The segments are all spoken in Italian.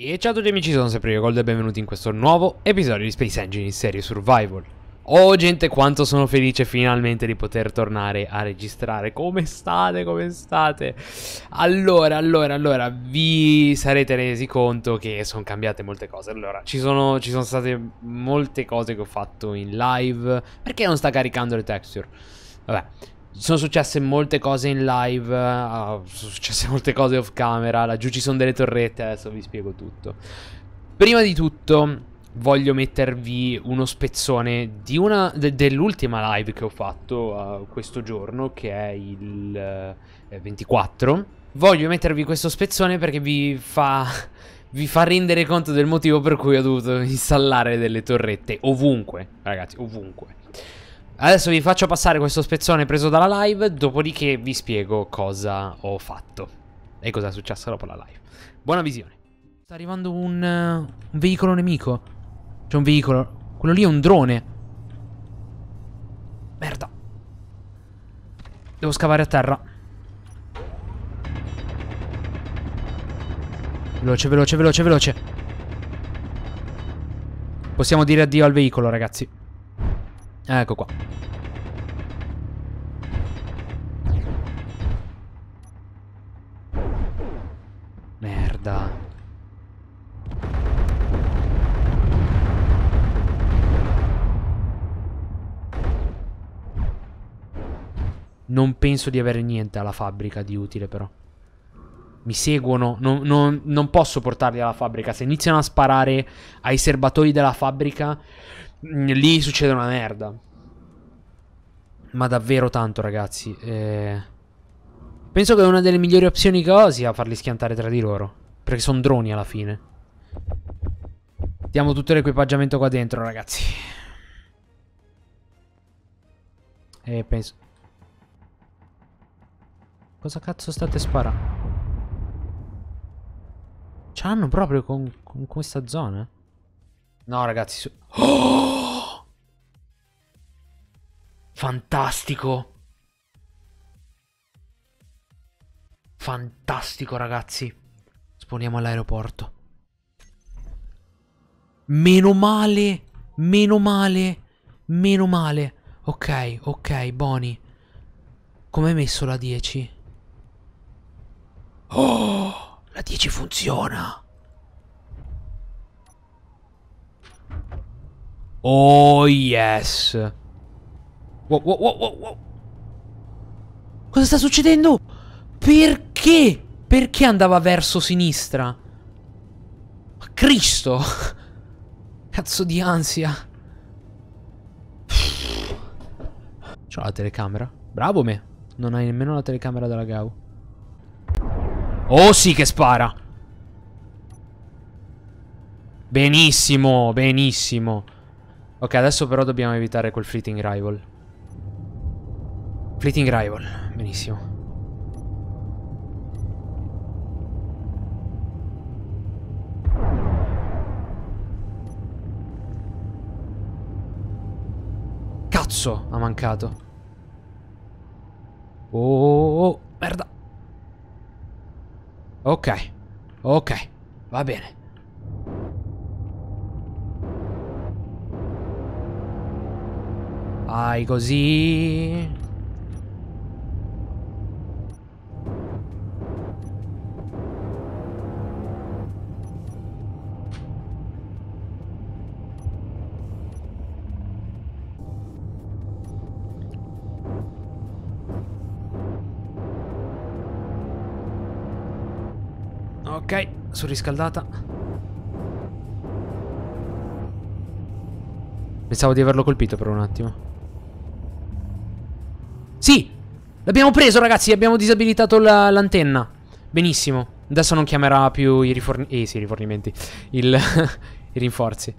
E ciao a tutti amici, sono sempre io Gold e benvenuti in questo nuovo episodio di Space Engine in serie Survival. Oh gente, quanto sono felice finalmente di poter tornare a registrare. Come state? Come state? Allora, allora, allora, vi sarete resi conto che sono cambiate molte cose. Allora, ci sono, ci sono state molte cose che ho fatto in live. Perché non sta caricando le texture? Vabbè, sono successe molte cose in live, uh, sono successe molte cose off camera, laggiù ci sono delle torrette, adesso vi spiego tutto. Prima di tutto voglio mettervi uno spezzone de, dell'ultima live che ho fatto uh, questo giorno, che è il uh, eh, 24. Voglio mettervi questo spezzone perché vi fa... vi fa rendere conto del motivo per cui ho dovuto installare delle torrette ovunque, ragazzi, ovunque. Adesso vi faccio passare questo spezzone preso dalla live, dopodiché vi spiego cosa ho fatto e cosa è successo dopo la live. Buona visione. Sta arrivando un, uh, un veicolo nemico. C'è un veicolo. Quello lì è un drone. Merda. Devo scavare a terra. Veloce, veloce, veloce, veloce. Possiamo dire addio al veicolo, ragazzi. Ecco qua. penso di avere niente alla fabbrica di utile però. Mi seguono, non, non, non posso portarli alla fabbrica. Se iniziano a sparare ai serbatoi della fabbrica, mm, lì succede una merda. Ma davvero tanto ragazzi. Eh... Penso che una delle migliori opzioni che ho sia farli schiantare tra di loro. Perché sono droni alla fine. Diamo tutto l'equipaggiamento qua dentro, ragazzi. E eh, penso... Cosa cazzo state sparando? Ce l'hanno proprio con, con, questa zona? No ragazzi oh! Fantastico Fantastico ragazzi Sponiamo all'aeroporto Meno male Meno male Meno male Ok ok Boni Come hai messo la 10? Oh, la 10 funziona. Oh, yes. Wow, wow, wow, wow, Cosa sta succedendo? Perché? Perché andava verso sinistra? Ma Cristo! Cazzo di ansia. C'ho la telecamera. Bravo me. Non hai nemmeno la telecamera della Gau. Oh sì che spara. Benissimo, benissimo. Ok, adesso però dobbiamo evitare quel Fleeting Rival. Fleeting Rival, benissimo. Cazzo, ha mancato. Oh, oh, oh. oh. Ok. Ok. Va bene. Vai così. surriscaldata. Pensavo di averlo colpito per un attimo. Sì! L'abbiamo preso, ragazzi! Abbiamo disabilitato l'antenna. La, Benissimo. Adesso non chiamerà più i rifornimenti. Eh, sì, i rifornimenti. Il I rinforzi.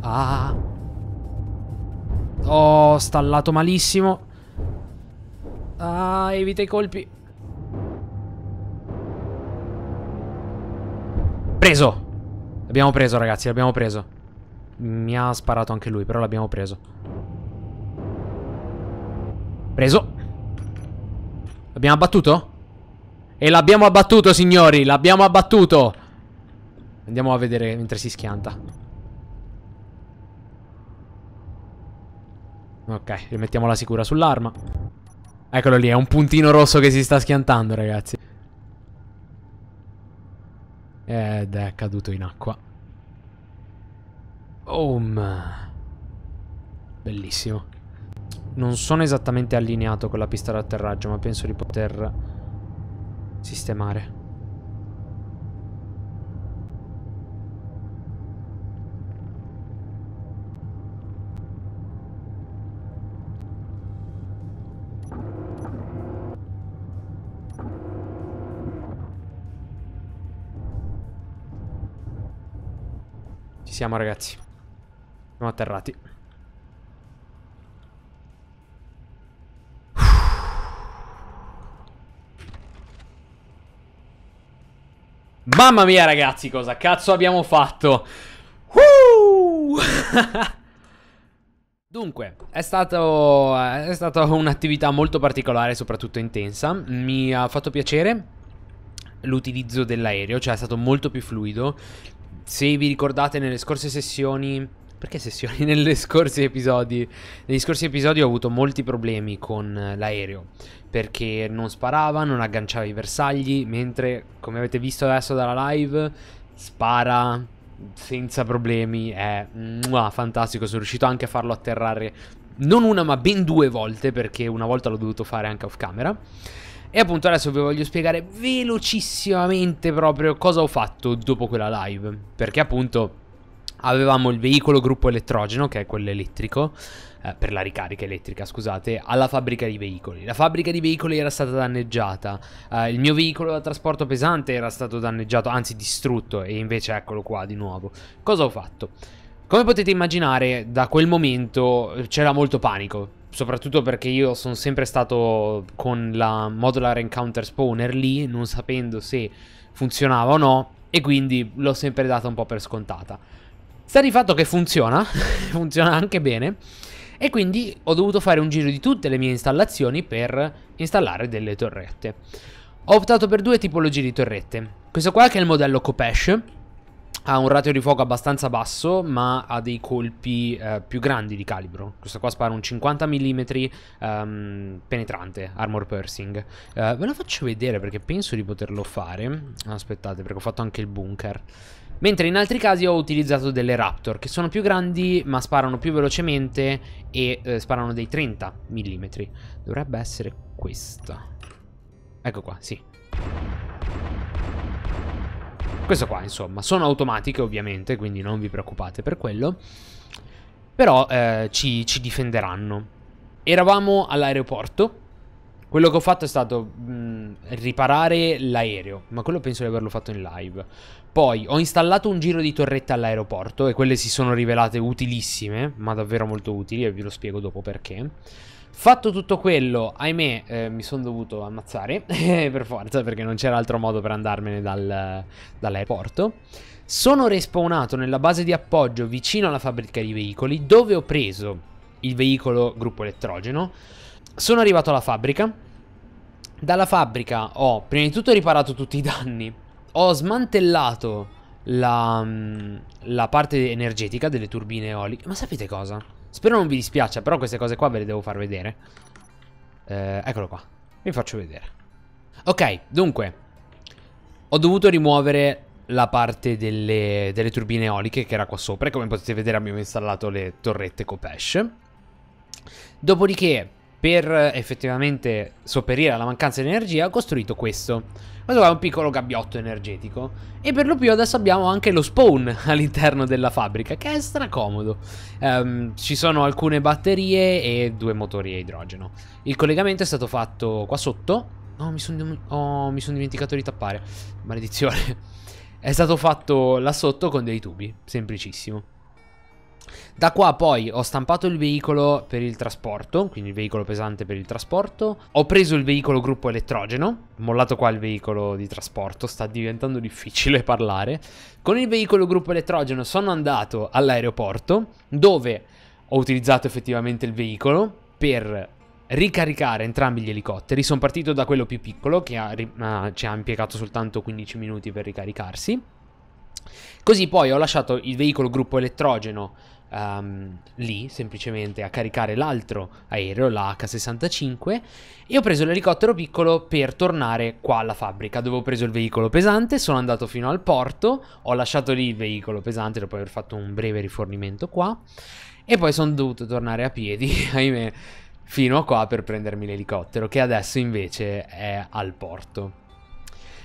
Ah. Ho stallato malissimo. Ah, evita i colpi. Preso. L'abbiamo preso, ragazzi, l'abbiamo preso. Mi ha sparato anche lui, però l'abbiamo preso. Preso. L'abbiamo abbattuto? E l'abbiamo abbattuto, signori! L'abbiamo abbattuto! Andiamo a vedere mentre si schianta. Ok, rimettiamo la sicura sull'arma. Eccolo lì, è un puntino rosso che si sta schiantando, ragazzi. Ed è caduto in acqua. Boom. Bellissimo. Non sono esattamente allineato con la pista d'atterraggio, ma penso di poter sistemare. Ci siamo ragazzi. Siamo atterrati. Mamma mia ragazzi, cosa cazzo abbiamo fatto? Dunque, è, stato, eh, è stata un'attività molto particolare, soprattutto intensa. Mi ha fatto piacere l'utilizzo dell'aereo, cioè è stato molto più fluido se vi ricordate nelle scorse sessioni, perché sessioni? Nelle scorse episodi, negli scorsi episodi ho avuto molti problemi con eh, l'aereo, perché non sparava, non agganciava i bersagli, mentre come avete visto adesso dalla live, spara senza problemi, è muah, fantastico, sono riuscito anche a farlo atterrare non una ma ben due volte, perché una volta l'ho dovuto fare anche off camera. E appunto adesso vi voglio spiegare velocissimamente proprio cosa ho fatto dopo quella live. Perché appunto avevamo il veicolo gruppo elettrogeno, che è quello elettrico, eh, per la ricarica elettrica, scusate, alla fabbrica di veicoli. La fabbrica di veicoli era stata danneggiata, eh, il mio veicolo da trasporto pesante era stato danneggiato, anzi distrutto, e invece eccolo qua di nuovo. Cosa ho fatto? Come potete immaginare, da quel momento c'era molto panico Soprattutto perché io sono sempre stato con la modular encounter spawner lì, non sapendo se funzionava o no, e quindi l'ho sempre data un po' per scontata. Sta di fatto che funziona, funziona anche bene, e quindi ho dovuto fare un giro di tutte le mie installazioni per installare delle torrette. Ho optato per due tipologie di torrette. Questo qua che è il modello Copesh, ha un ratio di fuoco abbastanza basso, ma ha dei colpi eh, più grandi di calibro. Questo qua spara un 50 mm um, penetrante, armor piercing. Uh, ve lo faccio vedere perché penso di poterlo fare. Aspettate, perché ho fatto anche il bunker. Mentre in altri casi ho utilizzato delle Raptor, che sono più grandi, ma sparano più velocemente e eh, sparano dei 30 mm. Dovrebbe essere questa. Ecco qua, sì. Questo qua, insomma, sono automatiche ovviamente, quindi non vi preoccupate per quello. Però eh, ci, ci difenderanno. Eravamo all'aeroporto, quello che ho fatto è stato mh, mm, riparare l'aereo, ma quello penso di averlo fatto in live. Poi ho installato un giro di torretta all'aeroporto e quelle si sono rivelate utilissime, ma davvero molto utili e vi lo spiego dopo perché. Fatto tutto quello, ahimè, eh, mi sono dovuto ammazzare, per forza, perché non c'era altro modo per andarmene dal, dall'aeroporto. Sono respawnato nella base di appoggio vicino alla fabbrica di veicoli, dove ho preso il veicolo gruppo elettrogeno. Sono arrivato alla fabbrica. Dalla fabbrica ho prima di tutto riparato tutti i danni, ho smantellato la, mm, la parte energetica delle turbine eoliche. Ma sapete cosa? Spero non vi dispiaccia, però queste cose qua ve le devo far vedere. Eh, eccolo qua. Vi faccio vedere. Ok, dunque. Ho dovuto rimuovere la parte delle, delle turbine eoliche che era qua sopra. E come potete vedere abbiamo installato le torrette Copesh. Dopodiché per effettivamente sopperire alla mancanza di energia, ho costruito questo. Questo è un piccolo gabbiotto energetico. E per lo più adesso abbiamo anche lo spawn all'interno della fabbrica, che è stracomodo. Um, ehm, ci sono alcune batterie e due motori a idrogeno. Il collegamento è stato fatto qua sotto. Oh, mi sono oh, son dimenticato di tappare. Maledizione. È stato fatto là sotto con dei tubi, semplicissimo. Da qua poi ho stampato il veicolo per il trasporto, quindi il veicolo pesante per il trasporto. Ho preso il veicolo gruppo elettrogeno, mollato qua il veicolo di trasporto, sta diventando difficile parlare. Con il veicolo gruppo elettrogeno sono andato all'aeroporto dove ho utilizzato effettivamente il veicolo per ricaricare entrambi gli elicotteri. Sono partito da quello più piccolo che ha, uh, ci ha impiegato soltanto 15 minuti per ricaricarsi. Così poi ho lasciato il veicolo gruppo elettrogeno um, lì semplicemente a caricare l'altro aereo, la H65, e ho preso l'elicottero piccolo per tornare qua alla fabbrica dove ho preso il veicolo pesante, sono andato fino al porto, ho lasciato lì il veicolo pesante dopo aver fatto un breve rifornimento qua, e poi sono dovuto tornare a piedi, ahimè, fino a qua per prendermi l'elicottero, che adesso invece è al porto.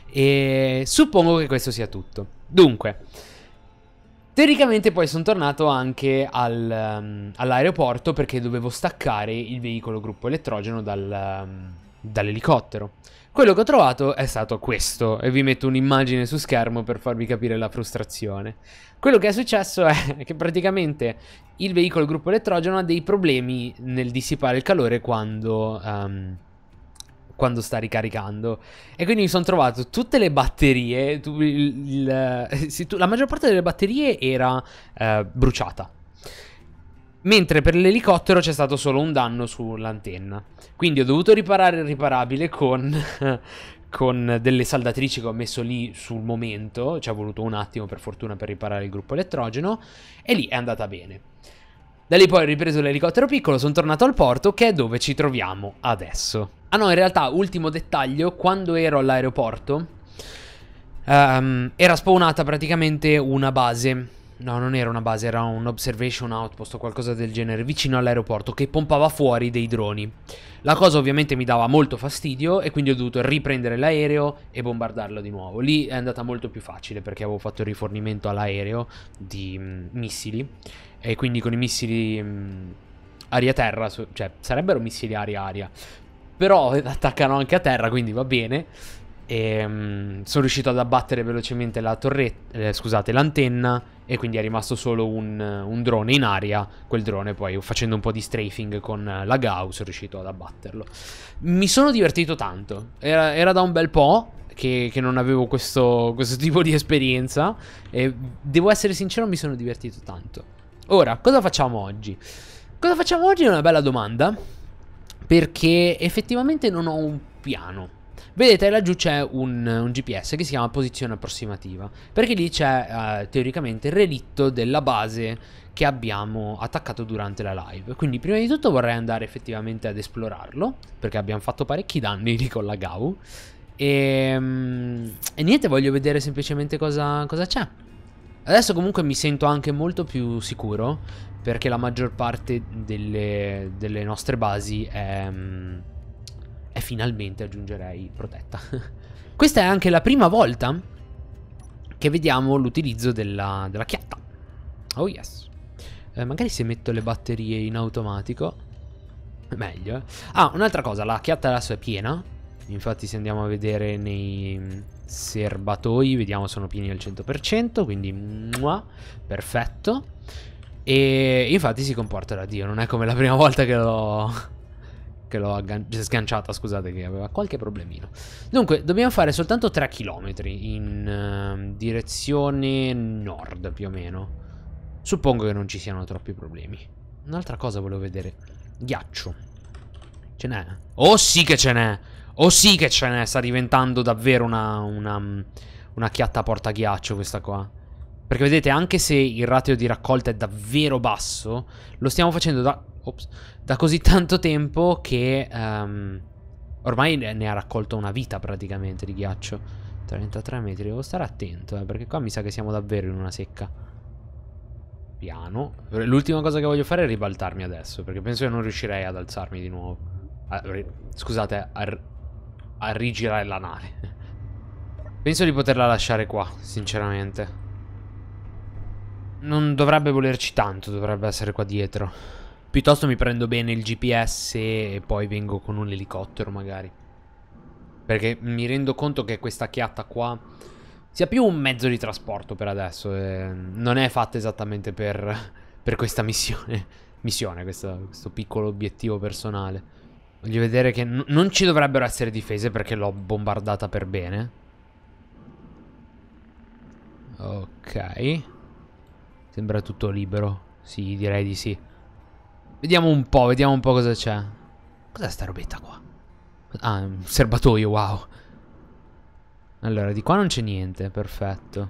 E suppongo che questo sia tutto. Dunque, Teoricamente poi sono tornato anche al, um, all'aeroporto perché dovevo staccare il veicolo gruppo elettrogeno dal, um, dall'elicottero. Quello che ho trovato è stato questo e vi metto un'immagine su schermo per farvi capire la frustrazione. Quello che è successo è che praticamente il veicolo gruppo elettrogeno ha dei problemi nel dissipare il calore quando... Um, quando sta ricaricando. E quindi mi sono trovato tutte le batterie, tu, il, il, eh, sì, tu, la maggior parte delle batterie era eh, bruciata. Mentre per l'elicottero c'è stato solo un danno sull'antenna. Quindi ho dovuto riparare il riparabile con, con delle saldatrici che ho messo lì sul momento. Ci ha voluto un attimo per fortuna per riparare il gruppo elettrogeno. E lì è andata bene. Da lì poi ho ripreso l'elicottero piccolo, sono tornato al porto che è dove ci troviamo adesso. Ah no, in realtà, ultimo dettaglio, quando ero all'aeroporto um, era spawnata praticamente una base. No, non era una base, era un observation outpost o qualcosa del genere vicino all'aeroporto che pompava fuori dei droni. La cosa ovviamente mi dava molto fastidio e quindi ho dovuto riprendere l'aereo e bombardarlo di nuovo. Lì è andata molto più facile perché avevo fatto il rifornimento all'aereo di mh, mm, missili e quindi con i missili mm, aria-terra, cioè sarebbero missili aria-aria, però attaccano anche a terra, quindi va bene. E, um, sono riuscito ad abbattere velocemente la torretta, eh, scusate, l'antenna e quindi è rimasto solo un, un, drone in aria. Quel drone poi facendo un po' di strafing con la Gauss sono riuscito ad abbatterlo. Mi sono divertito tanto, era, era da un bel po'. Che, che non avevo questo, questo tipo di esperienza e devo essere sincero mi sono divertito tanto. Ora, cosa facciamo oggi? Cosa facciamo oggi è una bella domanda perché effettivamente non ho un piano. Vedete laggiù c'è un, un, GPS che si chiama posizione approssimativa, perché lì c'è eh, teoricamente il relitto della base che abbiamo attaccato durante la live. Quindi prima di tutto vorrei andare effettivamente ad esplorarlo, perché abbiamo fatto parecchi danni lì con la GAU. E, ehm, e niente, voglio vedere semplicemente cosa c'è. Adesso comunque mi sento anche molto più sicuro perché la maggior parte delle, delle nostre basi è, mm, è finalmente, aggiungerei, protetta. Questa è anche la prima volta che vediamo l'utilizzo della, della, chiatta. Oh yes. Eh, magari se metto le batterie in automatico, meglio. Eh? Ah, un'altra cosa, la chiatta adesso è piena. Infatti se andiamo a vedere nei mm, serbatoi, vediamo sono pieni al 100%, quindi mua, perfetto. E infatti si comporta da Dio, non è come la prima volta che l'ho... che l'ho cioè, sganciata, scusate, che aveva qualche problemino. Dunque, dobbiamo fare soltanto 3 km in uh, direzione nord, più o meno. Suppongo che non ci siano troppi problemi. Un'altra cosa volevo vedere. Ghiaccio. Ce n'è? Oh sì che ce n'è! Oh sì che ce n'è! Sta diventando davvero una... una, mm, una chiatta porta ghiaccio questa qua. Perché vedete, anche se il ratio di raccolta è davvero basso, lo stiamo facendo da, ops, da così tanto tempo che um, ormai ne ha raccolto una vita praticamente di ghiaccio. 33 metri, devo stare attento, eh, perché qua mi sa che siamo davvero in una secca. Piano. L'ultima cosa che voglio fare è ribaltarmi adesso, perché penso che non riuscirei ad alzarmi di nuovo. A, scusate, a, a rigirare la nave. penso di poterla lasciare qua, sinceramente. Non dovrebbe volerci tanto, dovrebbe essere qua dietro. Piuttosto mi prendo bene il GPS e poi vengo con un elicottero magari. Perché mi rendo conto che questa chiatta qua sia più un mezzo di trasporto per adesso. non è fatta esattamente per, per questa missione. missione questo, questo piccolo obiettivo personale. Voglio vedere che non ci dovrebbero essere difese perché l'ho bombardata per bene. Ok. Sembra tutto libero. Sì, direi di sì. Vediamo un po', vediamo un po' cosa c'è. Cos'è sta robetta qua? Ah, un serbatoio, wow. Allora, di qua non c'è niente, perfetto.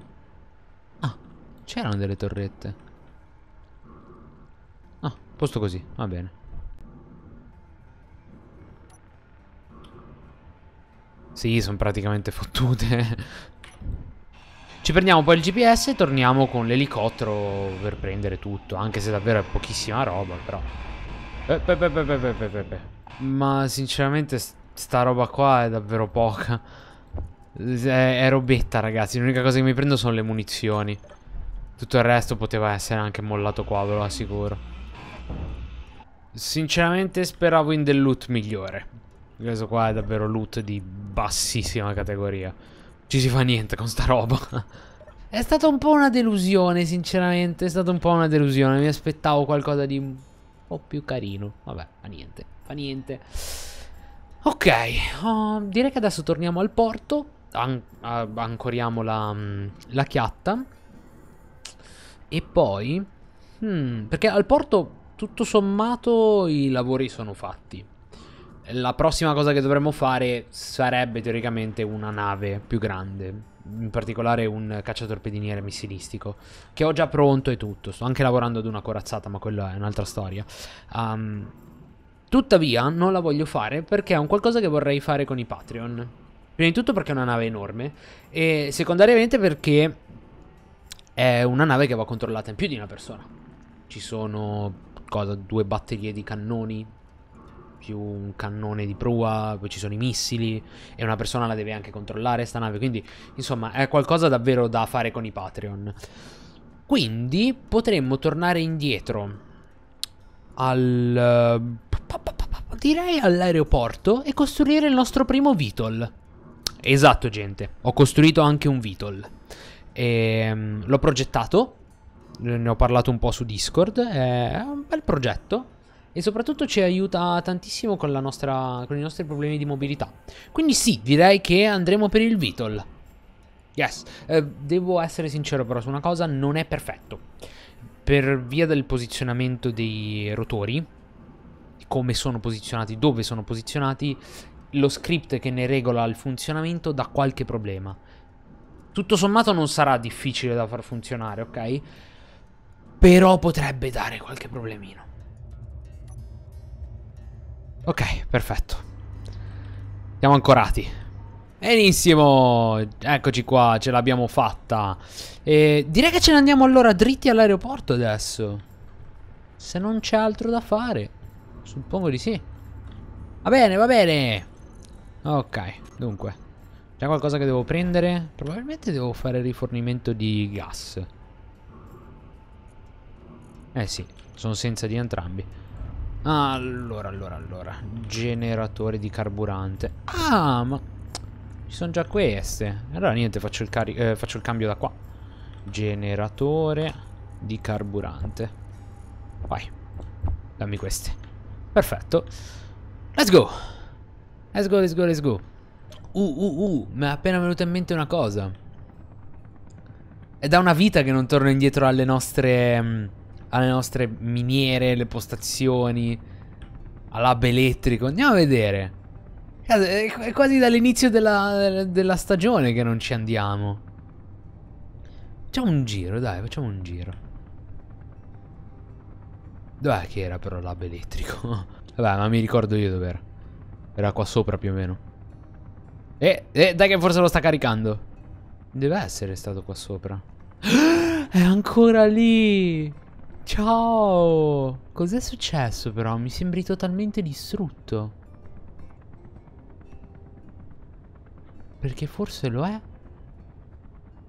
Ah, c'erano delle torrette. Ah, posto così, va bene. Sì, sono praticamente fottute. Ci prendiamo poi il GPS e torniamo con l'elicottero per prendere tutto, anche se davvero è pochissima roba, però. Eh, beh, beh, beh, beh, Ma sinceramente sta roba qua è davvero poca. È, è robetta, ragazzi. L'unica cosa che mi prendo sono le munizioni. Tutto il resto poteva essere anche mollato qua, ve lo assicuro. Sinceramente speravo in del loot migliore. Questo qua è davvero loot di bassissima categoria ci si fa niente con sta roba. È stata un po' una delusione, sinceramente. È stata un po' una delusione. Mi aspettavo qualcosa di un po' più carino. Vabbè, fa niente, fa niente. Ok, oh, direi che adesso torniamo al porto. An uh, ancoriamo la, um, la, chiatta. E poi... Hmm, perché al porto, tutto sommato, i lavori sono fatti la prossima cosa che dovremmo fare sarebbe teoricamente una nave più grande. In particolare un cacciatorpediniere missilistico. Che ho già pronto e tutto. Sto anche lavorando ad una corazzata, ma quella è un'altra storia. Um, tuttavia, non la voglio fare perché è un qualcosa che vorrei fare con i Patreon. Prima di tutto perché è una nave enorme. E secondariamente perché è una nave che va controllata in più di una persona. Ci sono cosa, due batterie di cannoni più un cannone di prua, poi ci sono i missili e una persona la deve anche controllare sta nave, quindi insomma è qualcosa davvero da fare con i Patreon. Quindi potremmo tornare indietro al direi all'aeroporto e costruire il nostro primo Vitol. Esatto, gente, ho costruito anche un Vitol. Ehm, l'ho progettato, ne ho parlato un po' su Discord, è un bel progetto e soprattutto ci aiuta tantissimo con, nostra, con i nostri problemi di mobilità. Quindi sì, direi che andremo per il Vitol. Yes, eh, devo essere sincero però su una cosa, non è perfetto. Per via del posizionamento dei rotori, come sono posizionati, dove sono posizionati, lo script che ne regola il funzionamento dà qualche problema. Tutto sommato non sarà difficile da far funzionare, ok? Però potrebbe dare qualche problemino. Ok, perfetto. Siamo ancorati. Benissimo, eccoci qua, ce l'abbiamo fatta. E direi che ce ne andiamo allora dritti all'aeroporto adesso. Se non c'è altro da fare. Suppongo di sì. Va bene, va bene. Ok, dunque. C'è qualcosa che devo prendere? Probabilmente devo fare rifornimento di gas. Eh sì, sono senza di entrambi. Allora, allora, allora. Generatore di carburante. Ah, ma... Ci sono già queste. Allora niente, faccio il, eh, faccio il cambio da qua. Generatore di carburante. Vai. Dammi queste. Perfetto. Let's go. Let's go, let's go, let's go. Uh, uh, uh. Mi è appena venuta in mente una cosa. È da una vita che non torno indietro alle nostre... Mm, alle nostre miniere, le postazioni, al lab elettrico. Andiamo a vedere. È quasi dall'inizio della, della, stagione che non ci andiamo. Facciamo un giro, dai, facciamo un giro. Dov'è che era però il lab elettrico? Vabbè, ma mi ricordo io dov'era. Era qua sopra più o meno. Eh, eh, dai che forse lo sta caricando. Deve essere stato qua sopra. È ancora lì. Ciao! Cos'è successo però? Mi sembri totalmente distrutto. Perché forse lo è.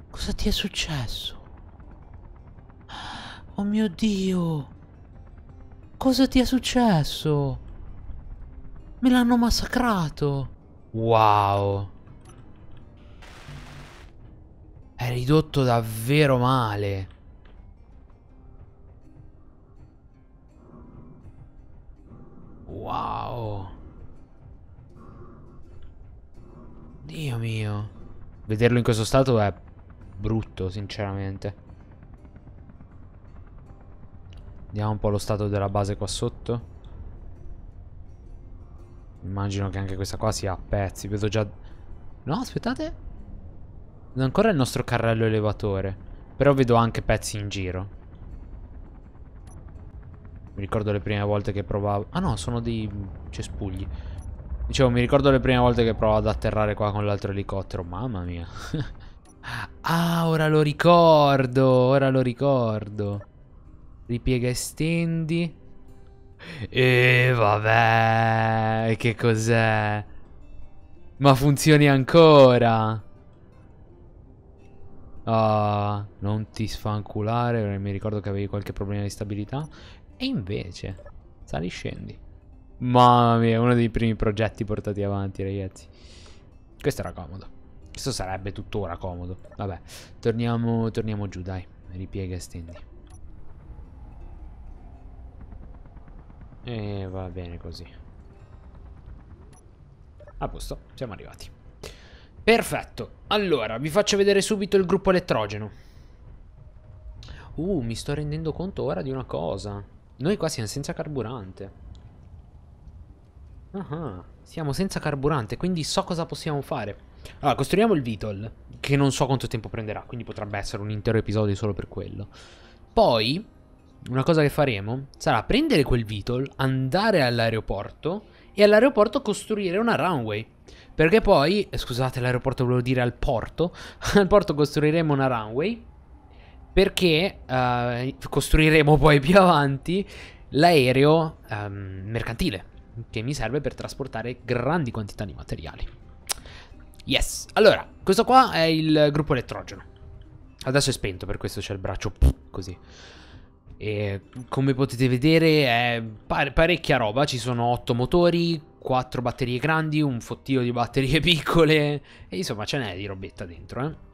Cosa ti è successo? Oh mio Dio! Cosa ti è successo? Me l'hanno massacrato! Wow! È ridotto davvero male! Wow. Dio mio. Vederlo in questo stato è brutto, sinceramente. Vediamo un po' lo stato della base qua sotto. Immagino che anche questa qua sia a pezzi. Vedo già... No, aspettate. Vedo ancora il nostro carrello elevatore. Però vedo anche pezzi in giro. Mi ricordo le prime volte che provavo... Ah no, sono dei cespugli. Dicevo, mi ricordo le prime volte che provavo ad atterrare qua con l'altro elicottero. Mamma mia. ah, ora lo ricordo. Ora lo ricordo. Ripiega e stendi. E vabbè, che cos'è? Ma funzioni ancora. Ah, non ti sfanculare, mi ricordo che avevi qualche problema di stabilità. E invece, sali scendi. Mamma mia, uno dei primi progetti portati avanti, ragazzi. Questo era comodo. Questo sarebbe tuttora comodo. Vabbè, torniamo, torniamo giù, dai. Ripiega e stendi. E va bene così. A posto, siamo arrivati. Perfetto. Allora, vi faccio vedere subito il gruppo elettrogeno. Uh, mi sto rendendo conto ora di una cosa. Noi qua siamo senza carburante. Ah, siamo senza carburante, quindi so cosa possiamo fare. Allora, costruiamo il Vitol, che non so quanto tempo prenderà, quindi potrebbe essere un intero episodio solo per quello. Poi, una cosa che faremo sarà prendere quel Vitol, andare all'aeroporto e all'aeroporto costruire una runway. Perché poi, eh, scusate, l'aeroporto volevo dire al porto, al porto costruiremo una runway perché eh, costruiremo poi più avanti l'aereo eh, mercantile, che mi serve per trasportare grandi quantità di materiali. Yes, allora, questo qua è il gruppo elettrogeno. Adesso è spento, per questo c'è il braccio così. E come potete vedere è parecchia roba, ci sono 8 motori, 4 batterie grandi, un fottio di batterie piccole e insomma ce n'è di robetta dentro eh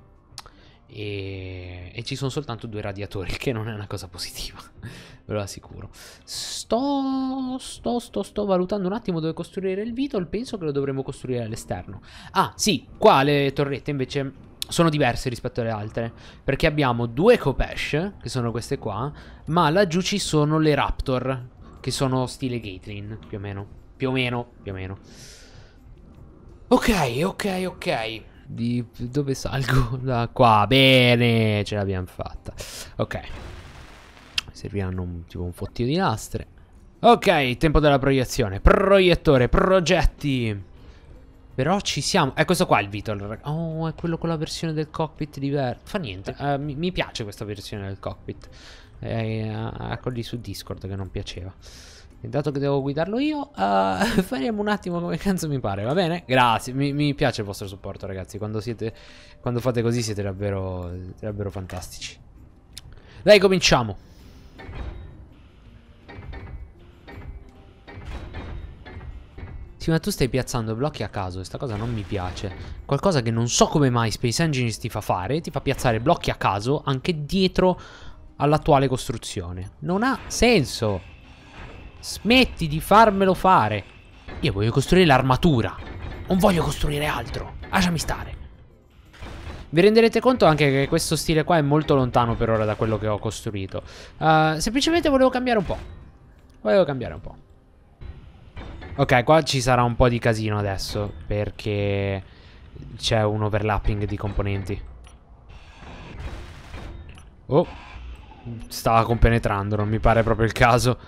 e, e, ci sono soltanto due radiatori, che non è una cosa positiva, ve lo assicuro. Sto, sto, sto, sto valutando un attimo dove costruire il Beetle, penso che lo dovremmo costruire all'esterno. Ah, sì, qua le torrette invece sono diverse rispetto alle altre, perché abbiamo due Kopesh, che sono queste qua, ma laggiù ci sono le Raptor, che sono stile Gatling, più o meno, più o meno, più o meno. Ok, ok, ok. Di dove salgo? Da qua, bene, ce l'abbiamo fatta. Ok. Serviranno un, tipo un fottio di lastre. Ok, tempo della proiezione. Proiettore, progetti. Però ci siamo. È questo qua il Vitol. Oh, è quello con la versione del cockpit diverso Fa niente. Uh, mi, mi, piace questa versione del cockpit. È a, a quelli su Discord che non piaceva. Dato che devo guidarlo io, uh, eh, faremo un attimo come cazzo mi pare, va bene? Grazie, mi, mi piace il vostro supporto ragazzi, quando, siete, quando fate così siete davvero, davvero fantastici. Dai, cominciamo! Sì, ma tu stai piazzando blocchi a caso e sta cosa non mi piace. Qualcosa che non so come mai Space Engines ti fa fare, ti fa piazzare blocchi a caso anche dietro all'attuale costruzione. Non ha senso! Smetti di farmelo fare. Io voglio costruire l'armatura. Non voglio costruire altro. Lasciami stare. Vi renderete conto anche che questo stile qua è molto lontano per ora da quello che ho costruito. Uh, semplicemente volevo cambiare un po'. Volevo cambiare un po'. Ok, qua ci sarà un po' di casino adesso perché c'è un overlapping di componenti. Oh, stava compenetrando, non mi pare proprio il caso.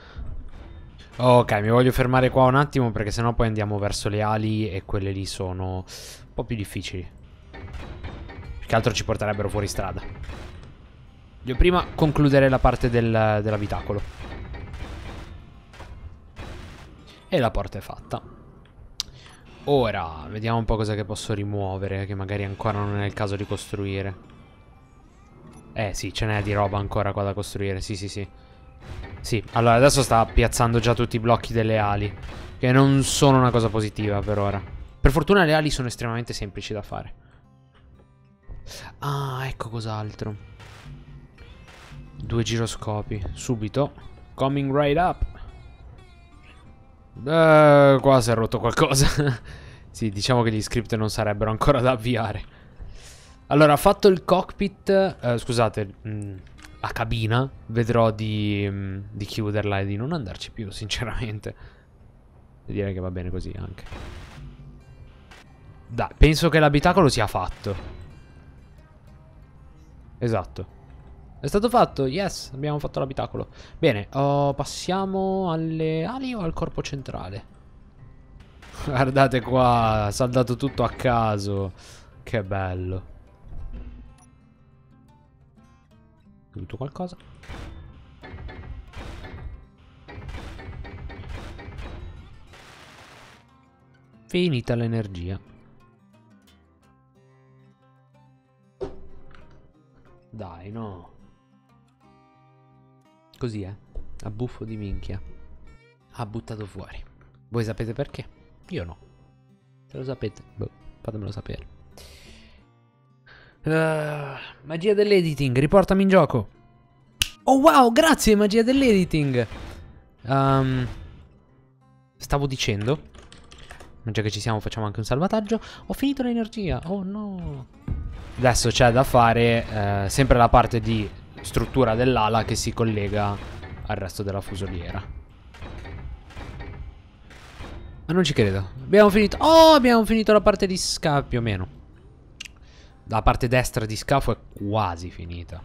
Ok, mi voglio fermare qua un attimo perché sennò poi andiamo verso le ali e quelle lì sono un po' più difficili. Più che altro ci porterebbero fuori strada. Voglio prima concludere la parte del, dell'abitacolo. E la porta è fatta. Ora, vediamo un po' cosa che posso rimuovere, che magari ancora non è il caso di costruire. Eh sì, ce n'è di roba ancora qua da costruire, sì sì sì. Sì, allora adesso sta piazzando già tutti i blocchi delle ali, che non sono una cosa positiva per ora. Per fortuna le ali sono estremamente semplici da fare. Ah, ecco cos'altro. Due giroscopi, subito. Coming right up. Eh, qua si è rotto qualcosa. sì, diciamo che gli script non sarebbero ancora da avviare. Allora, fatto il cockpit... Eh, scusate... Mh. Mm, la cabina, vedrò di, mm, di chiuderla e di non andarci più, sinceramente. Direi che va bene così anche. Dai, penso che l'abitacolo sia fatto. Esatto. È stato fatto, yes, abbiamo fatto l'abitacolo. Bene, oh, passiamo alle ali o al corpo centrale? Guardate qua, saldato tutto a caso. Che bello. Caduto qualcosa. Finita l'energia. Dai, no. Così, eh. A buffo di minchia. Ha buttato fuori. Voi sapete perché? Io no. Se lo sapete, boh, fatemelo sapere. Eh, magia dell'editing, riportami in gioco. Oh wow, grazie magia dell'editing. Um, stavo dicendo, Ma già che ci siamo facciamo anche un salvataggio. Ho finito l'energia, oh no. Adesso c'è da fare eh, sempre la parte di struttura dell'ala che si collega al resto della fusoliera. Ma non ci credo. Abbiamo finito... Oh, abbiamo finito la parte di scappi o meno la parte destra di scafo è quasi finita.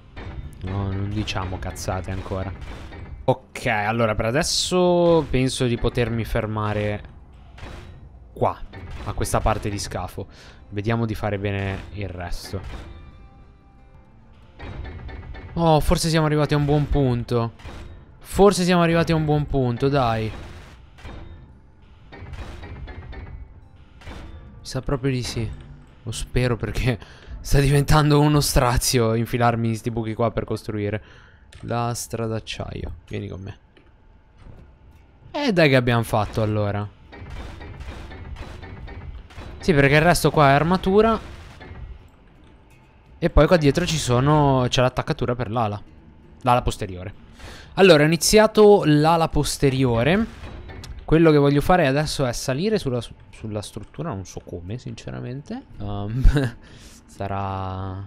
No, non diciamo cazzate ancora. Ok, allora per adesso penso di potermi fermare qua, a questa parte di scafo. Vediamo di fare bene il resto. Oh, forse siamo arrivati a un buon punto. Forse siamo arrivati a un buon punto, dai. Mi sa proprio di sì. Lo spero perché Sta diventando uno strazio infilarmi in sti buchi qua per costruire. Lastra d'acciaio. Vieni con me. E eh, dai che abbiamo fatto allora. Sì, perché il resto qua è armatura. E poi qua dietro ci sono... C'è l'attaccatura per l'ala. L'ala posteriore. Allora, ho iniziato l'ala posteriore. Quello che voglio fare adesso è salire sulla, sulla struttura, non so come sinceramente. Um, Sarà...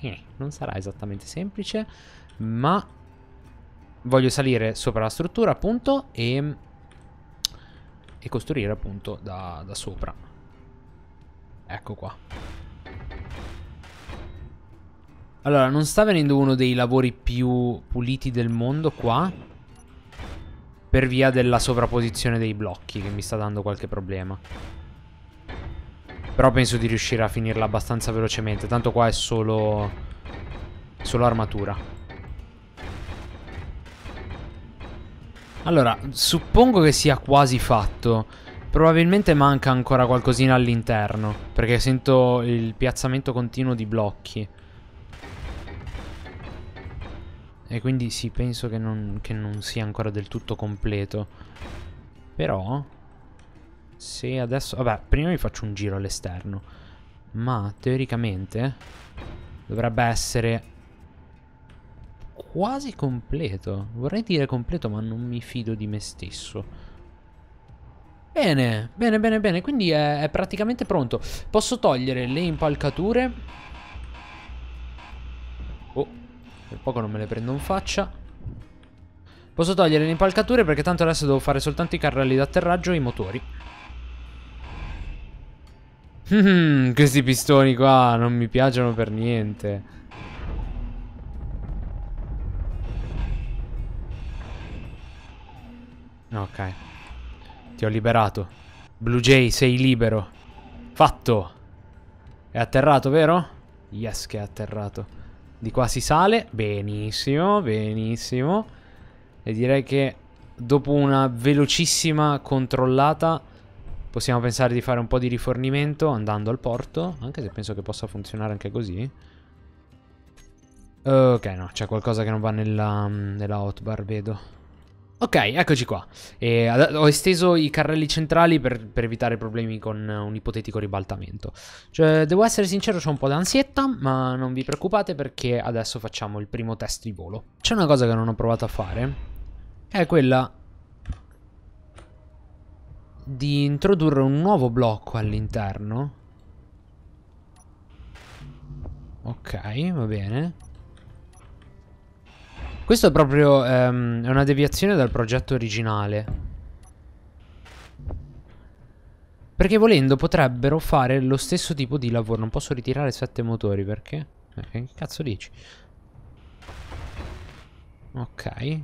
Eh, non sarà esattamente semplice, ma voglio salire sopra la struttura appunto e, e costruire appunto da, da sopra. Ecco qua. Allora, non sta venendo uno dei lavori più puliti del mondo qua, per via della sovrapposizione dei blocchi che mi sta dando qualche problema. Però penso di riuscire a finirla abbastanza velocemente. Tanto qua è solo... Solo armatura. Allora, suppongo che sia quasi fatto. Probabilmente manca ancora qualcosina all'interno. Perché sento il piazzamento continuo di blocchi. E quindi sì, penso che non, che non sia ancora del tutto completo. Però... Se adesso... Vabbè, prima mi faccio un giro all'esterno. Ma, teoricamente... Dovrebbe essere... Quasi completo. Vorrei dire completo, ma non mi fido di me stesso. Bene, bene, bene, bene. Quindi è, è praticamente pronto. Posso togliere le impalcature. Oh, per poco non me le prendo in faccia. Posso togliere le impalcature perché tanto adesso devo fare soltanto i carrelli d'atterraggio e i motori. Mm-hmm, questi pistoni qua non mi piacciono per niente. Ok. Ti ho liberato. Blue Jay, sei libero. Fatto. È atterrato, vero? Yes, che è atterrato. Di qua si sale. Benissimo, benissimo. E direi che dopo una velocissima controllata Possiamo pensare di fare un po' di rifornimento andando al porto, anche se penso che possa funzionare anche così. Ok, no, c'è qualcosa che non va nella, nella hotbar, vedo. Ok, eccoci qua. E ho esteso i carrelli centrali per, per, evitare problemi con un ipotetico ribaltamento. Cioè, devo essere sincero, c'è un po' d'ansietta, ma non vi preoccupate perché adesso facciamo il primo test di volo. C'è una cosa che non ho provato a fare. È quella di introdurre un nuovo blocco all'interno. Ok, va bene. Questo è proprio um, è una deviazione dal progetto originale. Perché volendo potrebbero fare lo stesso tipo di lavoro. Non posso ritirare sette motori perché? Eh, che cazzo dici? Ok.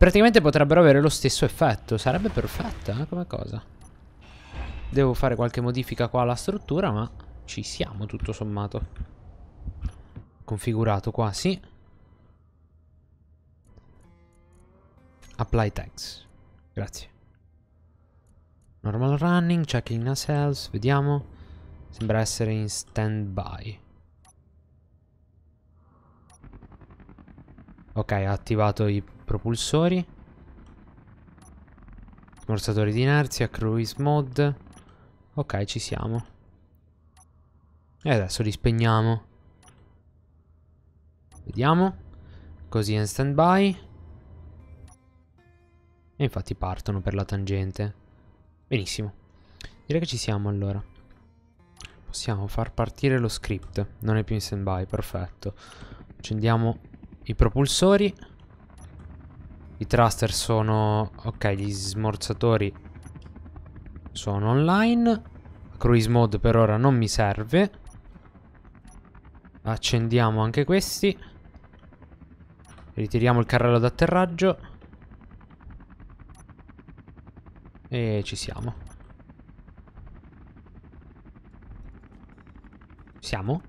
Praticamente potrebbero avere lo stesso effetto. Sarebbe perfetta eh, come cosa. Devo fare qualche modifica qua alla struttura, ma ci siamo tutto sommato. Configurato qua, sì. Apply tags. Grazie. Normal running, checking nacelles, vediamo. Sembra essere in standby. Ok, ha attivato i propulsori Smorzatore di inerzia, cruise mod Ok, ci siamo E adesso li spegniamo Vediamo Così in stand by E infatti partono per la tangente Benissimo Direi che ci siamo allora Possiamo far partire lo script Non è più in stand by, perfetto Accendiamo i propulsori i thruster sono... Ok, gli smorzatori sono online. Cruise mode per ora non mi serve. Accendiamo anche questi. Ritiriamo il carrello d'atterraggio. E ci siamo. Siamo?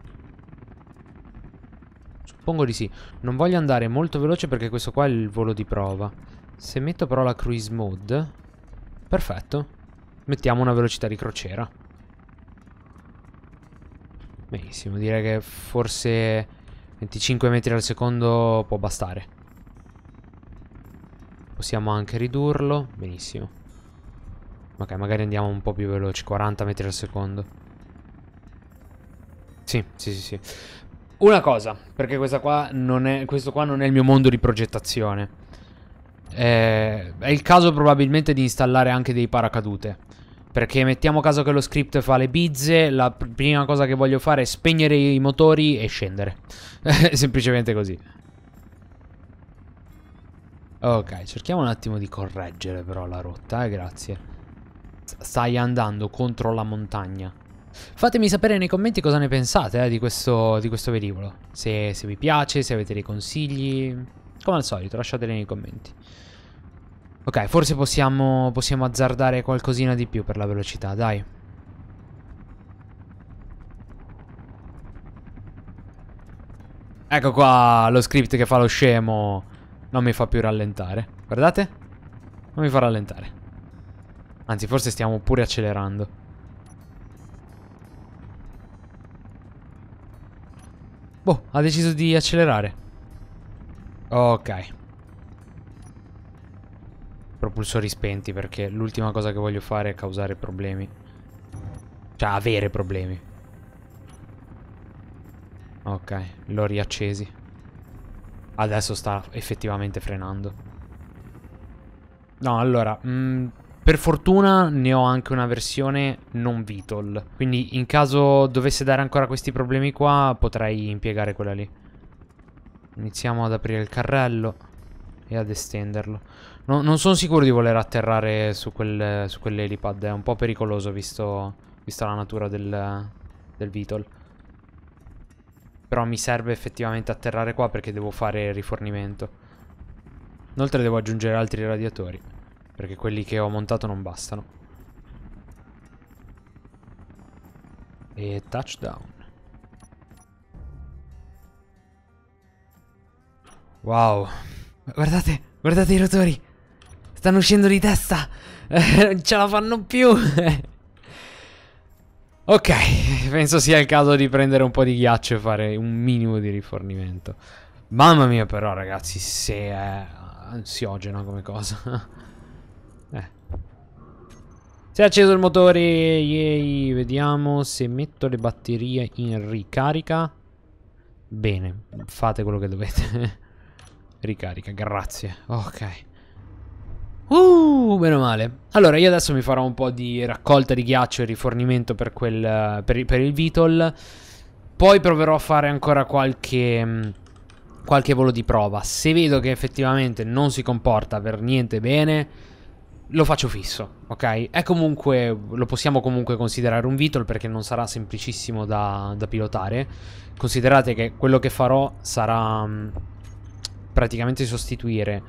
Suppongo di sì. Non voglio andare molto veloce perché questo qua è il volo di prova. Se metto però la cruise mode... Perfetto. Mettiamo una velocità di crociera. Benissimo, direi che forse 25 metri al secondo può bastare. Possiamo anche ridurlo. Benissimo. Ok, magari andiamo un po' più veloci, 40 metri al secondo. Sì, sì, sì, sì. Una cosa, perché qua è, questo qua non è il mio mondo di progettazione. Eh, è il caso probabilmente di installare anche dei paracadute. Perché mettiamo caso che lo script fa le bizze, la prima cosa che voglio fare è spegnere i motori e scendere. Semplicemente così. Ok, cerchiamo un attimo di correggere però la rotta, eh, grazie. Stai andando contro la montagna. Fatemi sapere nei commenti cosa ne pensate eh, di, questo, di, questo, velivolo. Se, se vi piace, se avete dei consigli. Come al solito, lasciateli nei commenti. Ok, forse possiamo, possiamo azzardare qualcosina di più per la velocità, dai. Ecco qua lo script che fa lo scemo. Non mi fa più rallentare. Guardate. Non mi fa rallentare. Anzi, forse stiamo pure accelerando. Boh, ha deciso di accelerare. Ok. Propulsori spenti perché l'ultima cosa che voglio fare è causare problemi. Cioè, avere problemi. Ok, l'ho riaccesi. Adesso sta effettivamente frenando. No, allora, mh, mm, per fortuna ne ho anche una versione non Vitol, quindi in caso dovesse dare ancora questi problemi qua potrei impiegare quella lì. Iniziamo ad aprire il carrello e ad estenderlo. No, non sono sicuro di voler atterrare su, quel, su quell'elipad, è un po' pericoloso visto, visto la natura del, del Vitol. Però mi serve effettivamente atterrare qua perché devo fare rifornimento. Inoltre devo aggiungere altri radiatori. Perché quelli che ho montato non bastano. E touchdown. Wow. Guardate, guardate i rotori. Stanno uscendo di testa. non ce la fanno più. ok, penso sia il caso di prendere un po' di ghiaccio e fare un minimo di rifornimento. Mamma mia però ragazzi, se è ansiogena come cosa. Si è acceso il motore, yay. Vediamo se metto le batterie in ricarica. Bene, fate quello che dovete. ricarica, grazie. Ok. Uh, meno male. Allora, io adesso mi farò un po' di raccolta di ghiaccio e rifornimento per, quel, per, per il Vitol. Poi proverò a fare ancora qualche, mm, qualche volo di prova. Se vedo che effettivamente non si comporta per niente bene lo faccio fisso, ok? È comunque, lo possiamo comunque considerare un Vitol perché non sarà semplicissimo da, da pilotare. Considerate che quello che farò sarà mm, praticamente sostituire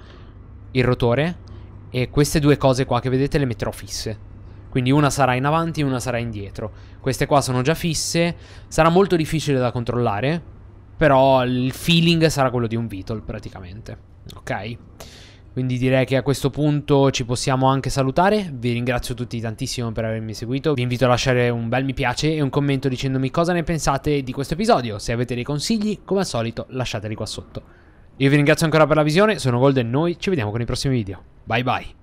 il rotore e queste due cose qua che vedete le metterò fisse. Quindi una sarà in avanti e una sarà indietro. Queste qua sono già fisse, sarà molto difficile da controllare, però il feeling sarà quello di un Vitol praticamente, ok? Quindi direi che a questo punto ci possiamo anche salutare, vi ringrazio tutti tantissimo per avermi seguito, vi invito a lasciare un bel mi piace e un commento dicendomi cosa ne pensate di questo episodio, se avete dei consigli come al solito lasciateli qua sotto. Io vi ringrazio ancora per la visione, sono Gold e noi ci vediamo con i prossimi video, bye bye!